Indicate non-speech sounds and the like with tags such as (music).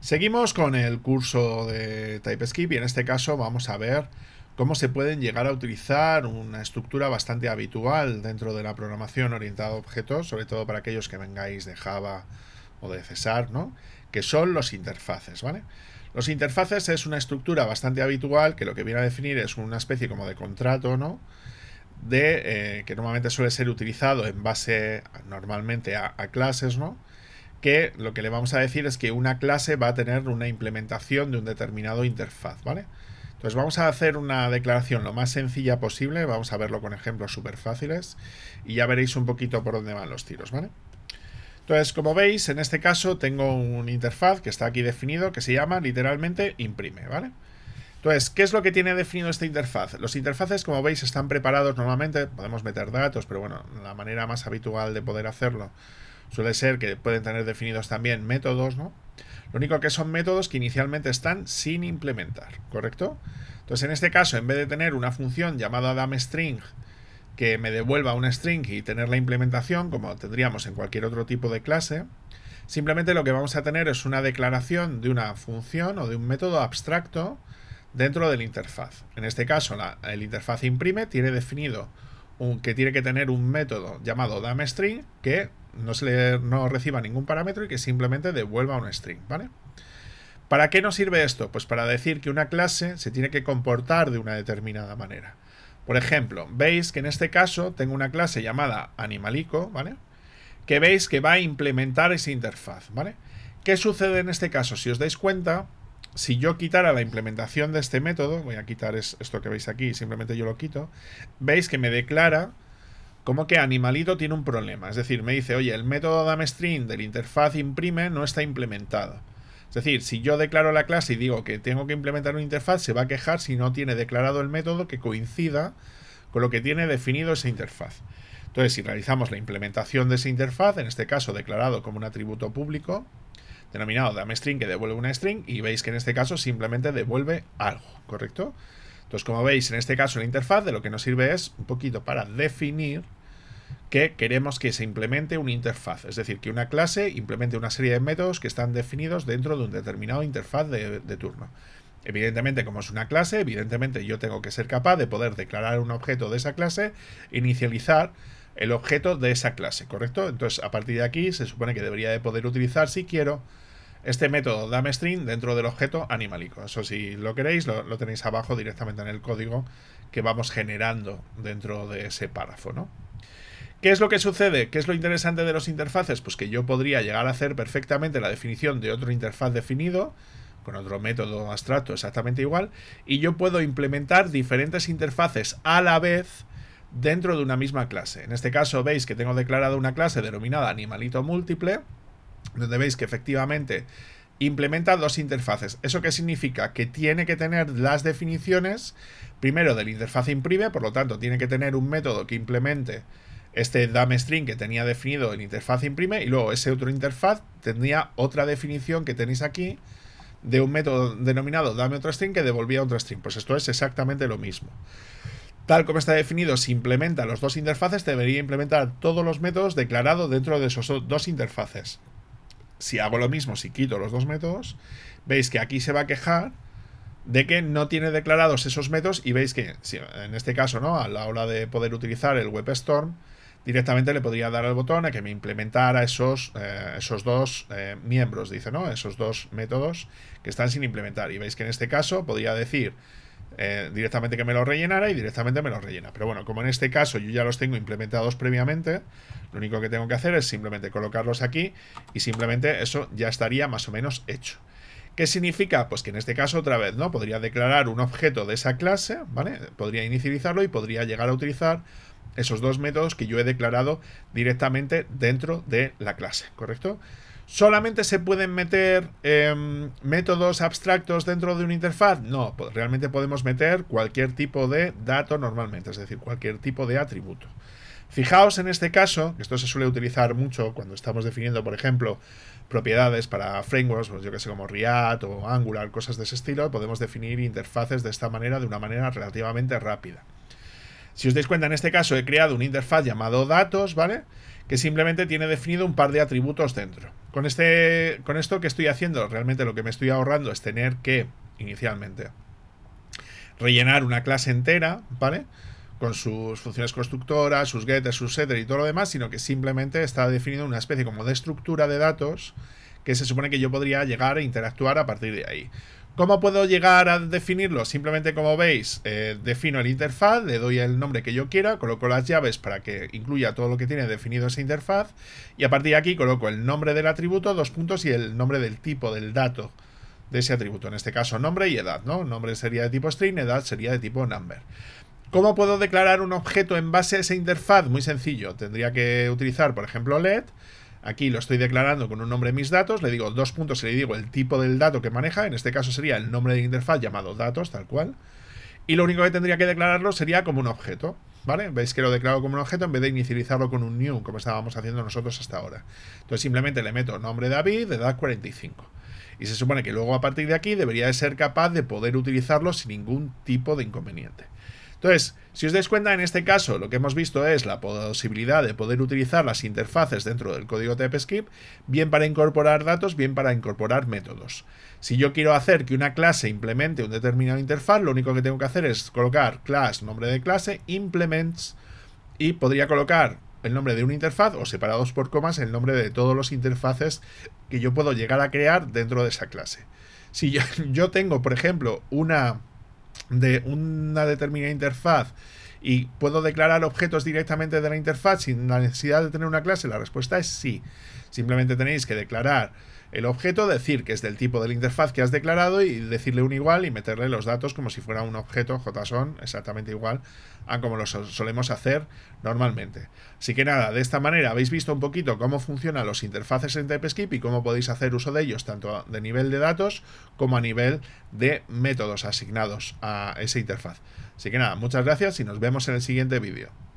Seguimos con el curso de TypeScript y en este caso vamos a ver cómo se pueden llegar a utilizar una estructura bastante habitual dentro de la programación orientada a objetos, sobre todo para aquellos que vengáis de Java o de César, ¿no? que son los interfaces. ¿vale? Los interfaces es una estructura bastante habitual que lo que viene a definir es una especie como de contrato, ¿no? de, eh, que normalmente suele ser utilizado en base normalmente a, a clases, ¿no? que lo que le vamos a decir es que una clase va a tener una implementación de un determinado interfaz, ¿vale? Entonces vamos a hacer una declaración lo más sencilla posible, vamos a verlo con ejemplos súper fáciles y ya veréis un poquito por dónde van los tiros, ¿vale? Entonces, como veis, en este caso tengo un interfaz que está aquí definido que se llama literalmente imprime, ¿vale? Entonces, ¿qué es lo que tiene definido esta interfaz? Los interfaces, como veis, están preparados normalmente, podemos meter datos, pero bueno, la manera más habitual de poder hacerlo Suele ser que pueden tener definidos también métodos, ¿no? Lo único que son métodos que inicialmente están sin implementar, ¿correcto? Entonces, en este caso, en vez de tener una función llamada damString, que me devuelva un string y tener la implementación, como tendríamos en cualquier otro tipo de clase, simplemente lo que vamos a tener es una declaración de una función o de un método abstracto dentro de la interfaz. En este caso, la, el interfaz imprime tiene definido un, que tiene que tener un método llamado DAMString que no, se reciba ningún parámetro y que simplemente devuelva un string, ¿vale? ¿Para qué nos sirve esto? Pues para decir que una clase se tiene que comportar de una determinada manera. Por ejemplo, veis que en este caso tengo una clase llamada animalico, ¿vale? Que veis que va a implementar esa interfaz, ¿vale? ¿Qué sucede en este caso? Si os dais cuenta, si yo quitara la implementación de este método, voy a quitar esto que veis aquí, simplemente yo lo quito, veis que me declara como que Animalito tiene un problema. Es decir, me dice, oye, el método de del interfaz imprime no está implementado. Es decir, si yo declaro la clase y digo que tengo que implementar una interfaz, se va a quejar si no tiene declarado el método que coincida con lo que tiene definido esa interfaz. Entonces, si realizamos la implementación de esa interfaz, en este caso declarado como un atributo público, denominado damstring que devuelve una string, y veis que en este caso simplemente devuelve algo, ¿correcto? Entonces, como veis, en este caso la interfaz de lo que nos sirve es un poquito para definir que queremos que se implemente una interfaz, es decir, que una clase implemente una serie de métodos que están definidos dentro de un determinado interfaz de, turno. Evidentemente, como es una clase, evidentemente yo tengo que ser capaz de poder declarar un objeto de esa clase, inicializar el objeto de esa clase, ¿correcto? Entonces, a partir de aquí, se supone que debería de poder utilizar, si quiero, este método string dentro del objeto animalico. Eso si lo queréis, lo tenéis abajo directamente en el código que vamos generando dentro de ese párrafo, ¿no? ¿Qué es lo que sucede? ¿Qué es lo interesante de los interfaces? Pues que yo podría llegar a hacer perfectamente la definición de otro interfaz definido, con otro método abstracto exactamente igual, y yo puedo implementar diferentes interfaces a la vez dentro de una misma clase. En este caso veis que tengo declarada una clase denominada animalito múltiple, donde veis que efectivamente implementa dos interfaces. ¿Eso qué significa? Que tiene que tener las definiciones primero del interfaz imprime, por lo tanto tiene que tener un método que implemente este dame string que tenía definido en interfaz imprime y luego ese otro interfaz tendría otra definición que tenéis aquí de un método denominado dame otro string que devolvía otro string. Pues esto es exactamente lo mismo. Tal como está definido, si implementa los dos interfaces, debería implementar todos los métodos declarados dentro de esos dos interfaces. Si hago lo mismo, si quito los dos métodos, veis que aquí se va a quejar de que no tiene declarados esos métodos y veis que, en este caso, ¿no? a la hora de poder utilizar el WebStorm, directamente le podría dar al botón a que me implementara esos, eh, esos dos eh, miembros, dice, ¿no? Esos dos métodos que están sin implementar. Y veis que en este caso podría decir eh, directamente que me los rellenara y directamente me los rellena. Pero bueno, como en este caso yo ya los tengo implementados previamente, lo único que tengo que hacer es simplemente colocarlos aquí y simplemente eso ya estaría más o menos hecho. ¿Qué significa? Pues que en este caso otra vez, ¿no? Podría declarar un objeto de esa clase, ¿vale? Podría inicializarlo y podría llegar a utilizar esos dos métodos que yo he declarado directamente dentro de la clase, ¿correcto? ¿Solamente se pueden meter em, métodos abstractos dentro de una interfaz? No, pues realmente podemos meter cualquier tipo de dato normalmente, es decir, cualquier tipo de atributo. Fijaos en este caso, que esto se suele utilizar mucho cuando estamos definiendo, por ejemplo, propiedades para frameworks, pues yo que sé, como React o Angular, cosas de ese estilo, podemos definir interfaces de esta manera, de una manera relativamente rápida. Si os dais cuenta, en este caso he creado una interfaz llamado datos, ¿vale? Que simplemente tiene definido un par de atributos dentro. Con, este, con esto que estoy haciendo, realmente lo que me estoy ahorrando es tener que, inicialmente, rellenar una clase entera, ¿vale? vale con sus funciones constructoras, sus getters, sus setters y todo lo demás, sino que simplemente está definido una especie como de estructura de datos que se supone que yo podría llegar a e interactuar a partir de ahí. ¿Cómo puedo llegar a definirlo? Simplemente como veis, eh, defino el interfaz, le doy el nombre que yo quiera, coloco las llaves para que incluya todo lo que tiene definido esa interfaz y a partir de aquí coloco el nombre del atributo, dos puntos y el nombre del tipo del dato de ese atributo, en este caso nombre y edad, ¿no? Nombre sería de tipo string, edad sería de tipo number. ¿Cómo puedo declarar un objeto en base a esa interfaz? Muy sencillo, tendría que utilizar, por ejemplo, LED. Aquí lo estoy declarando con un nombre de mis datos, le digo dos puntos y le digo el tipo del dato que maneja, en este caso sería el nombre de interfaz llamado datos, tal cual. Y lo único que tendría que declararlo sería como un objeto, ¿vale? Veis que lo declaro como un objeto en vez de inicializarlo con un new, como estábamos haciendo nosotros hasta ahora. Entonces simplemente le meto nombre David, edad 45. Y se supone que luego a partir de aquí debería ser capaz de poder utilizarlo sin ningún tipo de inconveniente. Entonces, si os dais cuenta, en este caso lo que hemos visto es la posibilidad de poder utilizar las interfaces dentro del código TypeScript, bien para incorporar datos, bien para incorporar métodos. Si yo quiero hacer que una clase implemente un determinado interfaz, lo único que tengo que hacer es colocar class, nombre de clase, implements, y podría colocar el nombre de una interfaz o separados por comas el nombre de todos los interfaces que yo puedo llegar a crear dentro de esa clase. Si yo, (laughs) yo tengo, por ejemplo, una de una determinada interfaz y puedo declarar objetos directamente de la interfaz sin la necesidad de tener una clase, la respuesta es sí. Simplemente tenéis que declarar el objeto, decir que es del tipo de la interfaz que has declarado y decirle un igual y meterle los datos como si fuera un objeto JSON exactamente igual a como lo solemos hacer normalmente. Así que nada, de esta manera habéis visto un poquito cómo funcionan los interfaces en TypeScript y cómo podéis hacer uso de ellos tanto de nivel de datos como a nivel de métodos asignados a esa interfaz. Así que nada, muchas gracias y nos vemos en el siguiente vídeo.